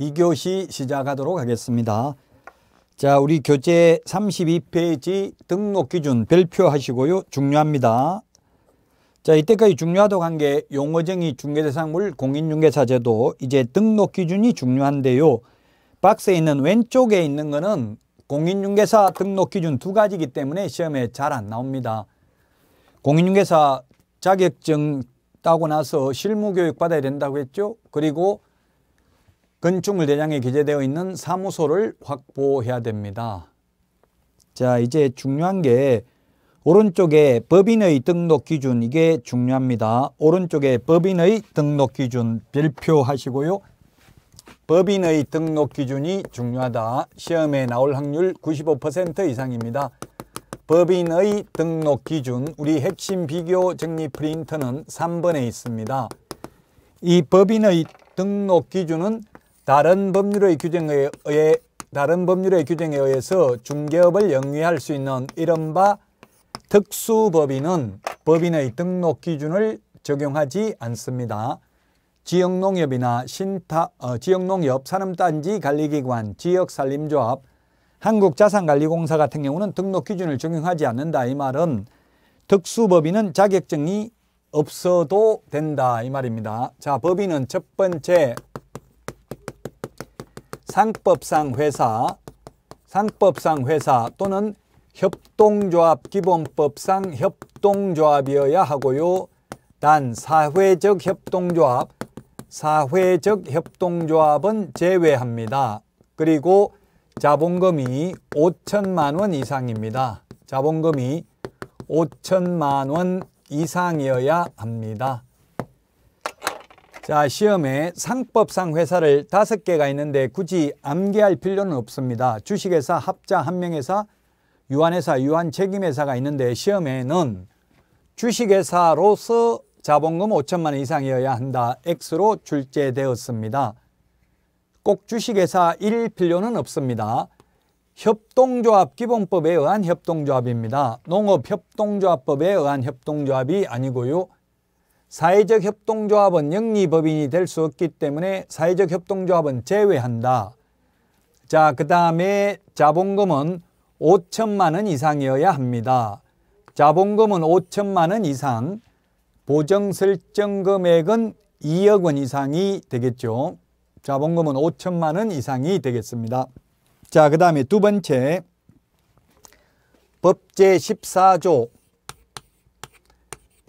2교시 시작하도록 하겠습니다. 자, 우리 교재 32페이지 등록 기준 별표하시고요. 중요합니다. 자, 이때까지 중요하다고 한 게 용어정의 중개대상물 공인중개사 제도 이제 등록 기준이 중요한데요. 박스에 있는 왼쪽에 있는 거는 공인중개사 등록 기준 두 가지이기 때문에 시험에 잘 안 나옵니다. 공인중개사 자격증 따고 나서 실무교육 받아야 된다고 했죠. 그리고 건축물 대장에 기재되어 있는 사무소를 확보해야 됩니다. 자 이제 중요한 게 오른쪽에 법인의 등록 기준 이게 중요합니다. 오른쪽에 법인의 등록 기준 별표하시고요. 법인의 등록 기준이 중요하다. 시험에 나올 확률 95% 이상입니다. 법인의 등록 기준 우리 핵심 비교 정리 프린터는 3번에 있습니다. 이 법인의 등록 기준은 다른 법률의 규정에 의해 다른 법률의 규정에 의해서 중개업을 영위할 수 있는 이른바 특수법인은 법인의 등록 기준을 적용하지 않습니다. 지역농협이나 신타, 어, 지역농협, 산업단지 관리기관, 지역산림조합, 한국자산관리공사 같은 경우는 등록 기준을 적용하지 않는다. 이 말은 특수법인은 자격증이 없어도 된다. 이 말입니다. 자, 법인은 첫 번째 상법상 회사, 상법상 회사 또는 협동조합 기본법상 협동조합이어야 하고요. 단 사회적 협동조합, 사회적 협동조합은 제외합니다. 그리고 자본금이 5천만 원 이상입니다. 자본금이 5천만 원 이상이어야 합니다. 자, 시험에 상법상 회사를 다섯 개가 있는데 굳이 암기할 필요는 없습니다. 주식회사, 합자, 한명회사, 유한회사, 유한책임회사가 있는데 시험에는 주식회사로서 자본금 5천만 원 이상이어야 한다. X로 출제되었습니다. 꼭 주식회사 1일 필요는 없습니다. 협동조합 기본법에 의한 협동조합입니다. 농업협동조합법에 의한 협동조합이 아니고요. 사회적 협동조합은 영리법인이 될 수 없기 때문에 사회적 협동조합은 제외한다. 자, 그 다음에 자본금은 5천만 원 이상이어야 합니다. 자본금은 5천만 원 이상, 보정 설정 금액은 2억 원 이상이 되겠죠. 자본금은 5천만 원 이상이 되겠습니다. 자, 그 다음에 두 번째, 법제 14조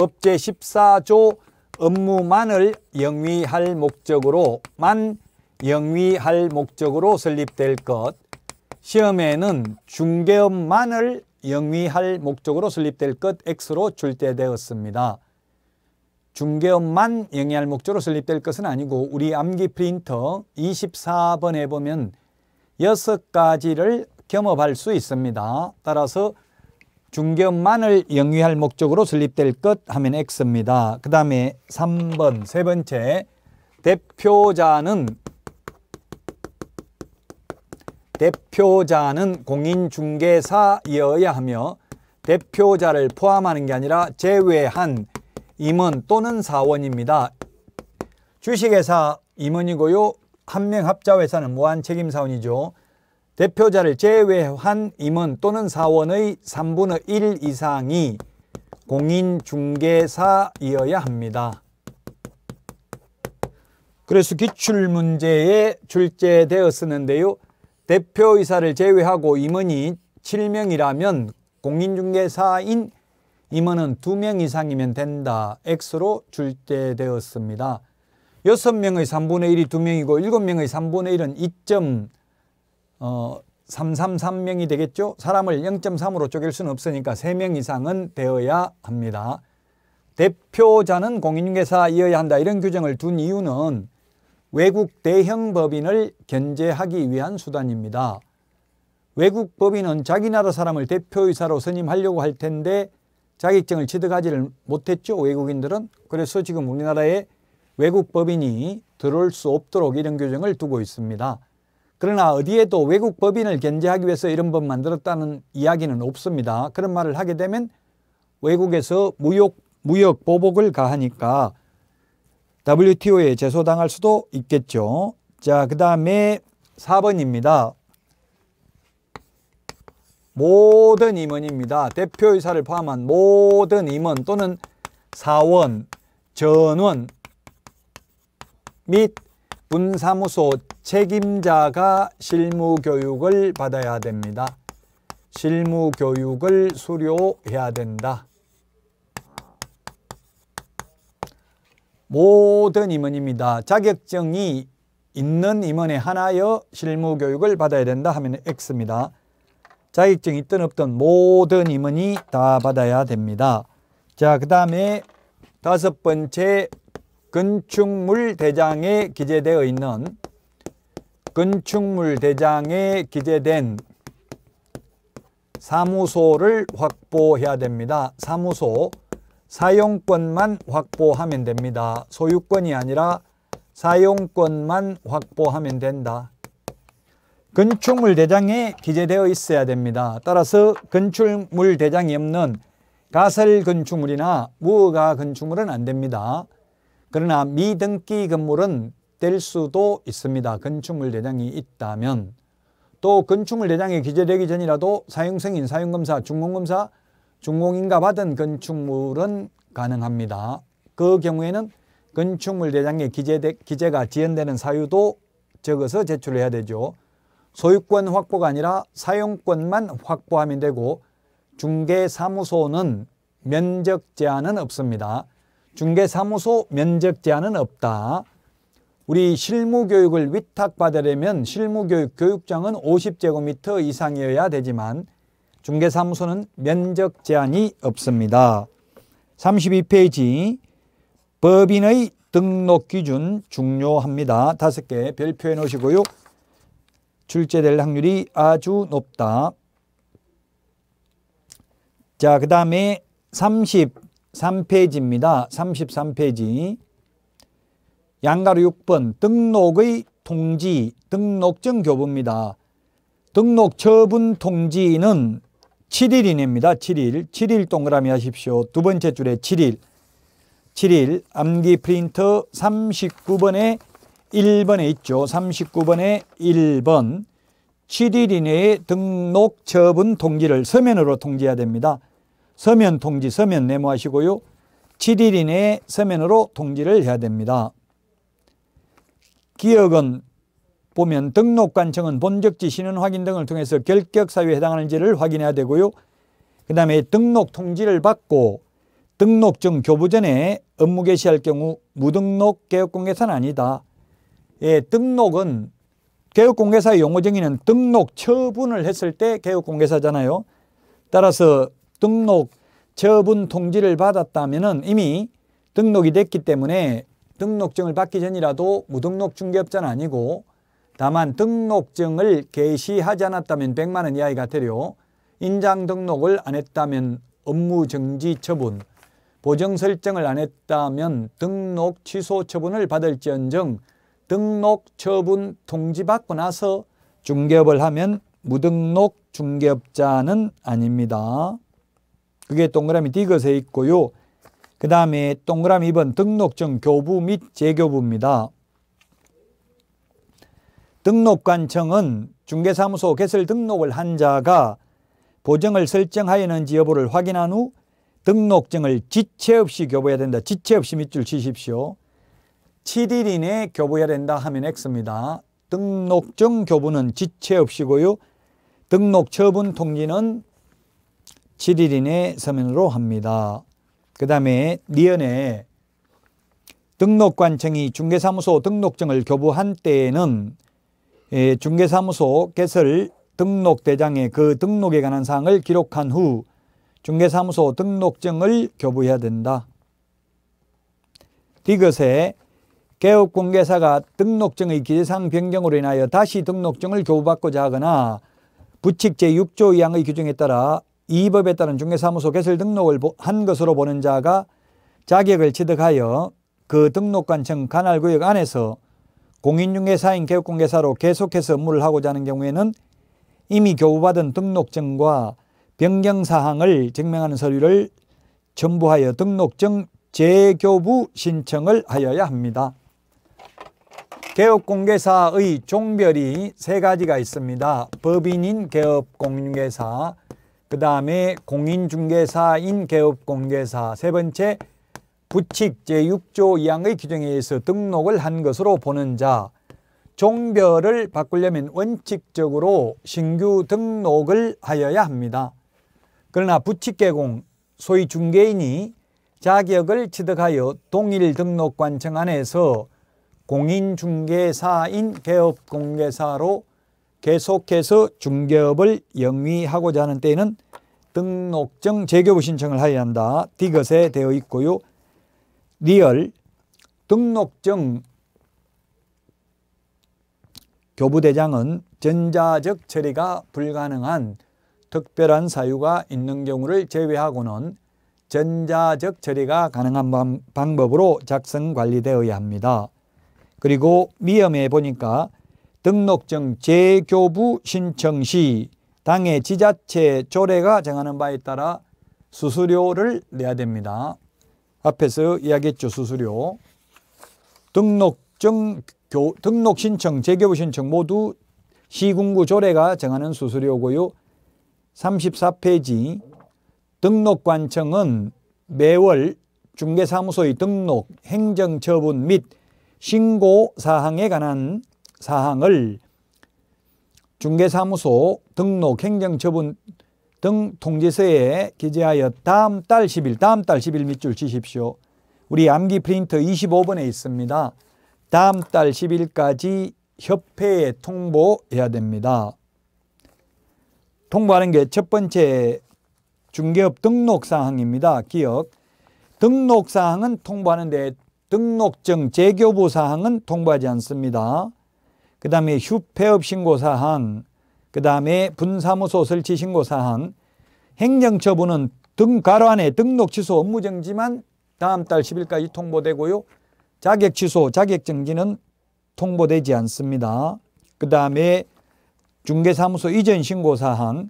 법제 14조 업무만을 영위할 목적으로만 영위할 목적으로 설립될 것 시험에는 중개업만을 영위할 목적으로 설립될 것 X로 출제되었습니다. 중개업만 영위할 목적으로 설립될 것은 아니고 우리 암기 프린터 24번에 보면 6가지를 겸업할 수 있습니다. 따라서 중견만을 영위할 목적으로 설립될 것 하면 X입니다. 그 다음에 3번 세 번째 대표자는 대표자는 공인중개사이야 하며 대표자를 포함하는 게 아니라 제외한 임원 또는 사원입니다. 주식회사 임원이고요. 한명 합자회사는 무한책임사원이죠. 대표자를 제외한 임원 또는 사원의 3분의 1 이상이 공인중개사이어야 합니다. 그래서 기출문제에 출제되었었는데요. 대표이사를 제외하고 임원이 7명이라면 공인중개사인 임원은 2명 이상이면 된다. X로 출제되었습니다. 6명의 3분의 1이 2명이고 7명의 3분의 1은 2. 어, 333명이 되겠죠. 사람을 0.3으로 쪼갤 수는 없으니까 3명 이상은 되어야 합니다. 대표자는 공인중개사이어야 한다. 이런 규정을 둔 이유는 외국 대형 법인을 견제하기 위한 수단입니다. 외국 법인은 자기 나라 사람을 대표이사로 선임하려고 할 텐데 자격증을 취득하지를 못했죠. 외국인들은. 그래서 지금 우리나라에 외국 법인이 들어올 수 없도록 이런 규정을 두고 있습니다. 그러나 어디에도 외국 법인을 견제하기 위해서 이런 법 만들었다는 이야기는 없습니다. 그런 말을 하게 되면 외국에서 무역, 무역 보복을 가하니까 WTO에 제소당할 수도 있겠죠. 자, 그 다음에 4번입니다. 모든 임원입니다. 대표이사를 포함한 모든 임원 또는 사원, 전원 및 분사무소 책임자가 실무교육을 받아야 됩니다. 실무교육을 수료해야 된다. 모든 임원입니다. 자격증이 있는 임원에 하나여 실무교육을 받아야 된다 하면 X입니다. 자격증이 있든 없든 모든 임원이 다 받아야 됩니다. 자, 그 다음에 다섯 번째 건축물 대장에 기재되어 있는 건축물 대장에 기재된 사무소를 확보해야 됩니다. 사무소 사용권만 확보하면 됩니다. 소유권이 아니라 사용권만 확보하면 된다. 건축물 대장에 기재되어 있어야 됩니다. 따라서 건축물 대장이 없는 가설 건축물이나 무허가 건축물은 안 됩니다. 그러나 미등기 건물은 될 수도 있습니다. 건축물 대장이 있다면 또 건축물 대장이 기재되기 전이라도 사용승인, 사용검사, 준공검사, 준공인가 받은 건축물은 가능합니다. 그 경우에는 건축물 대장에 기재되, 기재가 지연되는 사유도 적어서 제출해야 되죠. 소유권 확보가 아니라 사용권만 확보하면 되고 중개사무소는 면적 제한은 없습니다. 중개사무소 면적 제한은 없다. 우리 실무교육을 위탁받으려면 실무교육 교육장은 50제곱미터 이상이어야 되지만 중개사무소는 면적 제한이 없습니다. 32페이지 법인의 등록 기준 중요합니다. 다섯 개 별표해 놓으시고요. 출제될 확률이 아주 높다. 자, 그 다음에 3페이지입니다 33페이지. 양가로 6번 등록의 통지, 등록증 교부입니다. 등록 처분 통지는 7일 이내입니다. 7일. 7일 동그라미 하십시오. 두 번째 줄에 7일. 7일 암기 프린터 39번에 1번에 있죠. 39번에 1번. 7일 이내에 등록 처분 통지를 서면으로 통지해야 됩니다. 서면 통지, 서면 메모하시고요. 7일 이내에 서면으로 통지를 해야 됩니다. 기억은 보면 등록관청은 본적지 신원 확인 등을 통해서 결격사유에 해당하는지를 확인해야 되고요. 그 다음에 등록 통지를 받고 등록증 교부 전에 업무 개시할 경우 무등록 개업공개사는 아니다. 예, 등록은 개업공개사의 용어 정의는 등록 처분을 했을 때 개업공개사잖아요. 따라서 등록 처분 통지를 받았다면 이미 등록이 됐기 때문에 등록증을 받기 전이라도 무등록 중개업자는 아니고 다만 등록증을 개시하지 않았다면 100만 원 이하가 되려 인장 등록을 안 했다면 업무 정지 처분, 보정 설정을 안 했다면 등록 취소 처분을 받을지언정 등록 처분 통지받고 나서 중개업을 하면 무등록 중개업자는 아닙니다. 그게 동그라미 띄그에 있고요. 그 다음에 동그라미 2번 등록증 교부 및 재교부입니다. 등록관청은 중개사무소 개설 등록을 한 자가 보증을 설정하였는지 여부를 확인한 후 등록증을 지체 없이 교부해야 된다. 지체 없이 밑줄 치십시오. 7일 이내에 교부해야 된다 하면 X입니다. 등록증 교부는 지체 없이고요. 등록 처분 통지는 7일인의 서면으로 합니다. 그 다음에 니은에 등록관청이 중개사무소 등록증을 교부한 때에는 예, 중개사무소 개설 등록대장에 그 등록에 관한 사항을 기록한 후 중개사무소 등록증을 교부해야 된다. 디귿에 개업공개사가 등록증의 기재상 변경으로 인하여 다시 등록증을 교부받고자 하거나 부칙 제6조 의항의 규정에 따라 이 법에 따른 중개사무소 개설 등록을 한 것으로 보는 자가 자격을 취득하여 그 등록관청 관할구역 안에서 공인중개사인 개업공개사로 계속해서 업무를 하고자 하는 경우에는 이미 교부받은 등록증과 변경사항을 증명하는 서류를 첨부하여 등록증 재교부 신청을 하여야 합니다. 개업공개사의 종별이 세 가지가 있습니다. 법인인 개업공개사, 그 다음에 공인중개사인 개업공개사 세 번째 부칙 제6조 2항의 규정에 의해서 등록을 한 것으로 보는 자 종별을 바꾸려면 원칙적으로 신규 등록을 하여야 합니다. 그러나 부칙 개공 소위 중개인이 자격을 취득하여 동일 등록관청 안에서 공인중개사인 개업공개사로 계속해서 중개업을 영위하고자 하는 때에는 등록증 재교부 신청을 해야 한다. 디귿에 되어 있고요. 리얼 등록증 교부대장은 전자적 처리가 불가능한 특별한 사유가 있는 경우를 제외하고는 전자적 처리가 가능한 방법으로 작성 관리되어야 합니다. 그리고 미음에 보니까 등록증 재교부 신청 시 당의 지자체 조례가 정하는 바에 따라 수수료를 내야 됩니다. 앞에서 이야기했죠. 수수료. 등록증 교, 등록 신청, 재교부 신청 모두 시군구 조례가 정하는 수수료고요. 34페이지 등록관청은 매월 중개사무소의 등록, 행정처분 및 신고사항에 관한 사항을 중개사무소 등록 행정처분 등 통지서에 기재하여 다음 달 10일, 다음 달 10일 밑줄 치십시오. 우리 암기 프린터 25번에 있습니다. 다음 달 10일까지 협회에 통보해야 됩니다. 통보하는 게 첫 번째 중개업 등록 사항입니다. 기억. 등록 사항은 통보하는데 등록증 재교부 사항은 통보하지 않습니다. 그 다음에 휴폐업 신고 사항, 그 다음에 분사무소 설치 신고 사항, 행정처분은 등 가로 안에 등록 취소 업무 정지만 다음 달 10일까지 통보되고요. 자격 취소, 자격 정지는 통보되지 않습니다. 그 다음에 중개사무소 이전 신고 사항,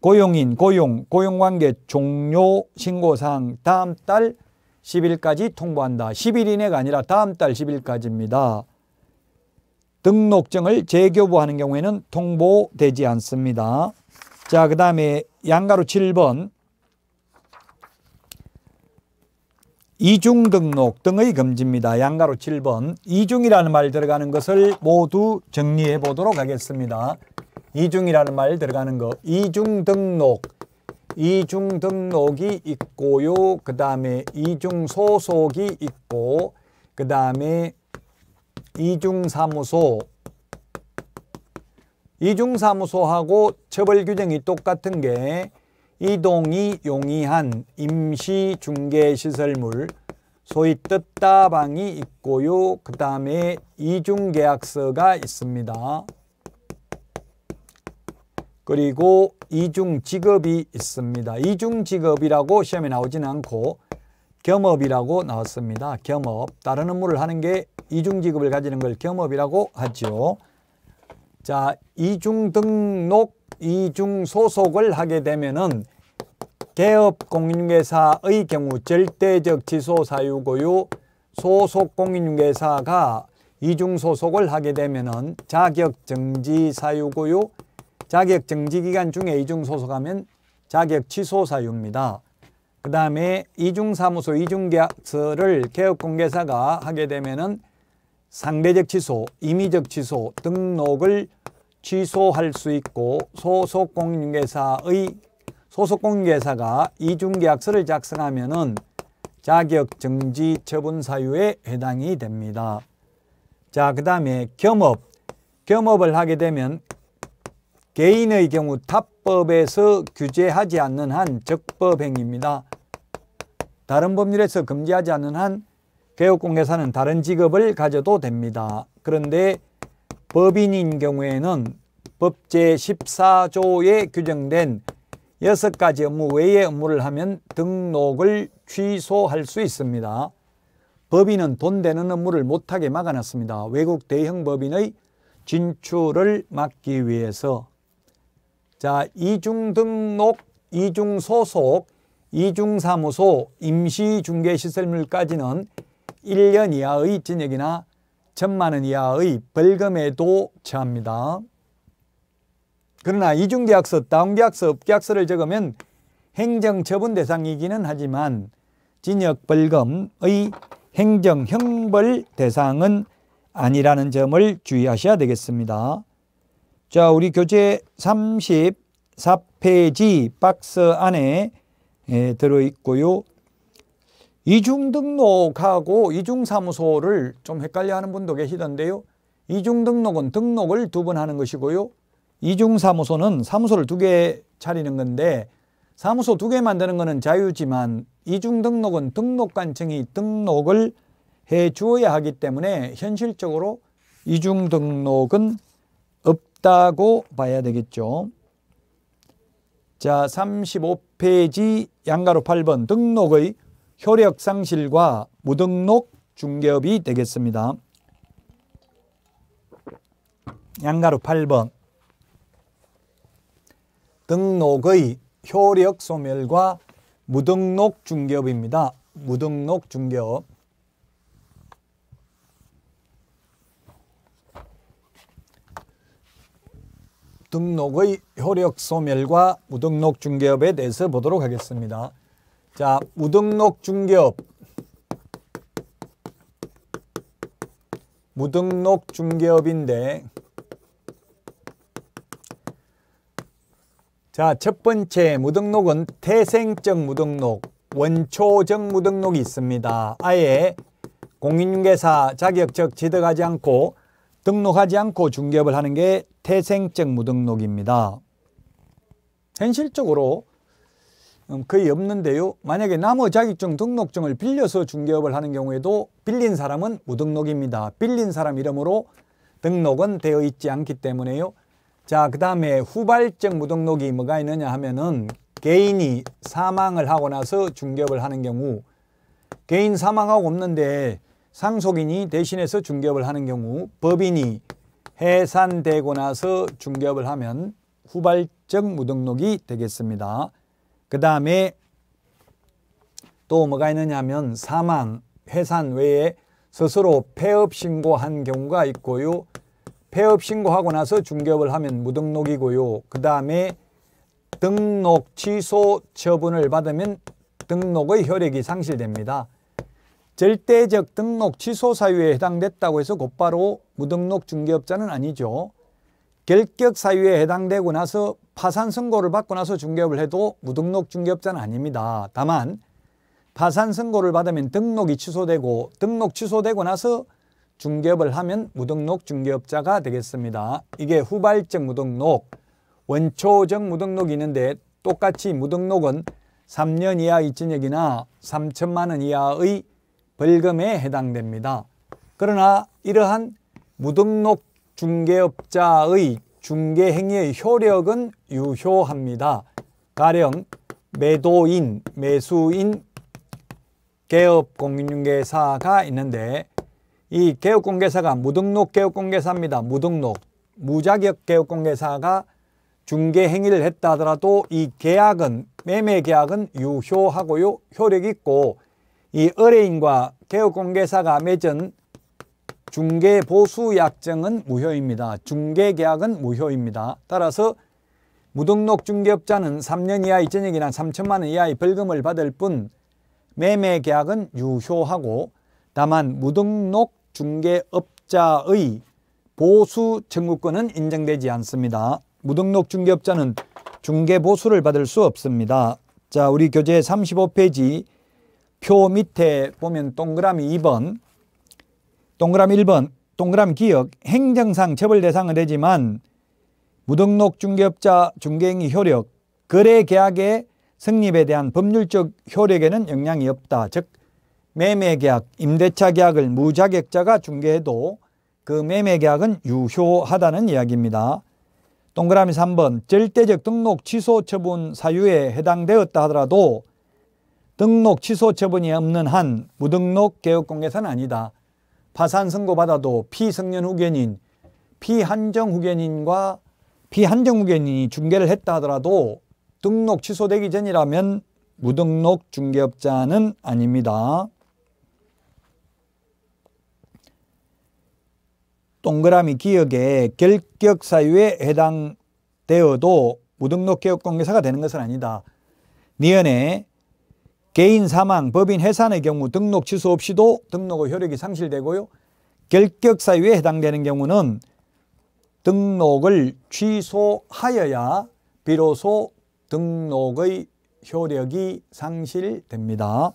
고용인, 고용, 고용관계 종료 신고 사항 다음 달 10일까지 통보한다. 10일 이내가 아니라 다음 달 10일까지입니다. 등록증을 재교부하는 경우에는 통보되지 않습니다. 자, 그 다음에 양가로 7번 이중 등록 등의 금지입니다. 양가로 7번 이중이라는 말 들어가는 것을 모두 정리해 보도록 하겠습니다. 이중이라는 말 들어가는 거 이중 등록 이중 등록이 있고요. 그 다음에 이중 소속이 있고 그 다음에 이중사무소 이중사무소하고 처벌규정이 똑같은 게 이동이 용이한 임시중개시설물 소위 뜻다방이 있고요. 그 다음에 이중계약서가 있습니다. 그리고 이중직업이 있습니다. 이중직업이라고 시험에 나오지는 않고 겸업이라고 나왔습니다. 겸업. 다른 업무를 하는 게 이중지급을 가지는 걸 겸업이라고 하죠. 자, 이중등록, 이중소속을 하게 되면은 개업공인중개사의 경우 절대적 지소사유고유 소속공인중개사가 이중소속을 하게 되면은 자격정지사유고유 자격정지기간 중에 이중소속하면 자격취소사유입니다. 그 다음에 이중사무소, 이중계약서를 개업공개사가 하게 되면은 상대적 취소, 임의적 취소, 등록을 취소할 수 있고 소속공인계사의 소속공인계사가 이중계약서를 작성하면은 자격정지 처분 사유에 해당이 됩니다. 자, 그 다음에 겸업. 겸업을 하게 되면 개인의 경우 탑법에서 규제하지 않는 한 적법행위입니다. 다른 법률에서 금지하지 않는한 개업공개사는 다른 직업을 가져도 됩니다. 그런데 법인인 경우에는 법제 14조에 규정된 6가지 업무 외의 업무를 하면 등록을 취소할 수 있습니다. 법인은 돈 되는 업무를 못하게 막아놨습니다. 외국 대형 법인의 진출을 막기 위해서 자 이중 등록, 이중 소속, 이중사무소 임시중개시설물까지는 1년 이하의 징역이나 1 천만원 이하의 벌금에도 처합니다. 그러나 이중계약서, 다운계약서, 업계약서를 적으면 행정처분 대상이기는 하지만 징역 벌금의 행정 형벌 대상은 아니라는 점을 주의하셔야 되겠습니다. 자, 우리 교재 34페이지 박스 안에 예, 들어 있고요. 이중등록하고 이중사무소를 좀 헷갈려하는 분도 계시던데요. 이중등록은 등록을 두 번 하는 것이고요. 이중사무소는 사무소를 두 개 차리는 건데 사무소 두 개 만드는 것은 자유지만 이중등록은 등록관청이 등록을 해 주어야 하기 때문에 현실적으로 이중등록은 없다고 봐야 되겠죠. 자, 35 페이지 양가로 8번 등록의 효력 상실과 무등록 중개업이 되겠습니다. 양가로 8번 등록의 효력 소멸과 무등록 중개업입니다. 무등록 중개업 등록의 효력 소멸과 무등록 중개업에 대해서 보도록 하겠습니다. 자, 무등록 중개업 무등록 중개업인데 자, 첫 번째 무등록은 태생적 무등록, 원초적 무등록이 있습니다. 아예 공인중개사 자격적 취득하지 않고 등록하지 않고 중개업을 하는 게 태생증 무등록입니다. 현실적으로 음, 거의 없는데요. 만약에 나무 자격증 등록증을 빌려서 중개업을 하는 경우에도 빌린 사람은 무등록입니다. 빌린 사람 이름으로 등록은 되어 있지 않기 때문에요. 자, 그 다음에 후발증 무등록이 뭐가 있느냐 하면은 개인이 사망을 하고 나서 중개업을 하는 경우 개인 사망하고 없는데 상속인이 대신해서 중개업을 하는 경우 법인이 해산되고 나서 중개업을 하면 후발적 무등록이 되겠습니다. 그 다음에 또 뭐가 있느냐 하면 사망, 해산 외에 스스로 폐업 신고한 경우가 있고요. 폐업 신고하고 나서 중개업을 하면 무등록이고요. 그 다음에 등록 취소 처분을 받으면 등록의 효력이 상실됩니다. 절대적 등록 취소 사유에 해당됐다고 해서 곧바로 무등록 중개업자는 아니죠. 결격 사유에 해당되고 나서 파산 선고를 받고 나서 중개업을 해도 무등록 중개업자는 아닙니다. 다만 파산 선고를 받으면 등록이 취소되고 등록 취소되고 나서 중개업을 하면 무등록 중개업자가 되겠습니다. 이게 후발적 무등록, 원초적 무등록이 있는데 똑같이 무등록은 3년 이하 이진역이나 3천만 원 이하의 벌금에 해당됩니다. 그러나 이러한 무등록 중개업자의 중개행위의 효력은 유효합니다. 가령 매도인, 매수인, 개업공인중개사가 있는데 이 개업공개사가 무등록 개업공개사입니다. 무등록, 무자격 개업공개사가 중개행위를 했다 하더라도 이 계약은, 매매계약은 유효하고요. 효력있고 이 의뢰인과 개업공개사가 맺은 중개보수약정은 무효입니다. 중개계약은 무효입니다. 따라서 무등록 중개업자는 3년 이하의 전액이나 3천만 원 이하의 벌금을 받을 뿐 매매계약은 유효하고 다만 무등록 중개업자의 보수 청구권은 인정되지 않습니다. 무등록 중개업자는 중개보수를 받을 수 없습니다. 자, 우리 교재 35페이지 표 밑에 보면 동그라미 2번, 동그라미 1번, 동그라미 기억, 행정상 처벌 대상은 되지만 무등록 중개업자 중개행위 효력, 거래 계약의 성립에 대한 법률적 효력에는 영향이 없다. 즉 매매 계약, 임대차 계약을 무자격자가 중개해도 그 매매 계약은 유효하다는 이야기입니다. 동그라미 3번 절대적 등록 취소 처분 사유에 해당되었다 하더라도 등록 취소 처분이 없는 한 무등록 개업공개선 아니다. 파산 선고받아도 피성년 후견인, 피한정 후견인과 피한정 후견인이 중개를 했다 하더라도 등록 취소되기 전이라면 무등록 중개업자는 아닙니다. 동그라미 기역에 결격 사유에 해당되어도 무등록 개업공개사가 되는 것은 아니다. 니은에 개인 사망, 법인 해산의 경우 등록 취소 없이도 등록의 효력이 상실되고요. 결격 사유에 해당되는 경우는 등록을 취소하여야 비로소 등록의 효력이 상실됩니다.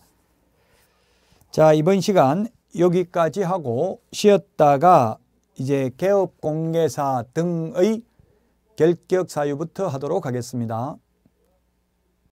자, 이번 시간 여기까지 하고 쉬었다가 이제 개업 공개사 등의 결격 사유부터 하도록 하겠습니다.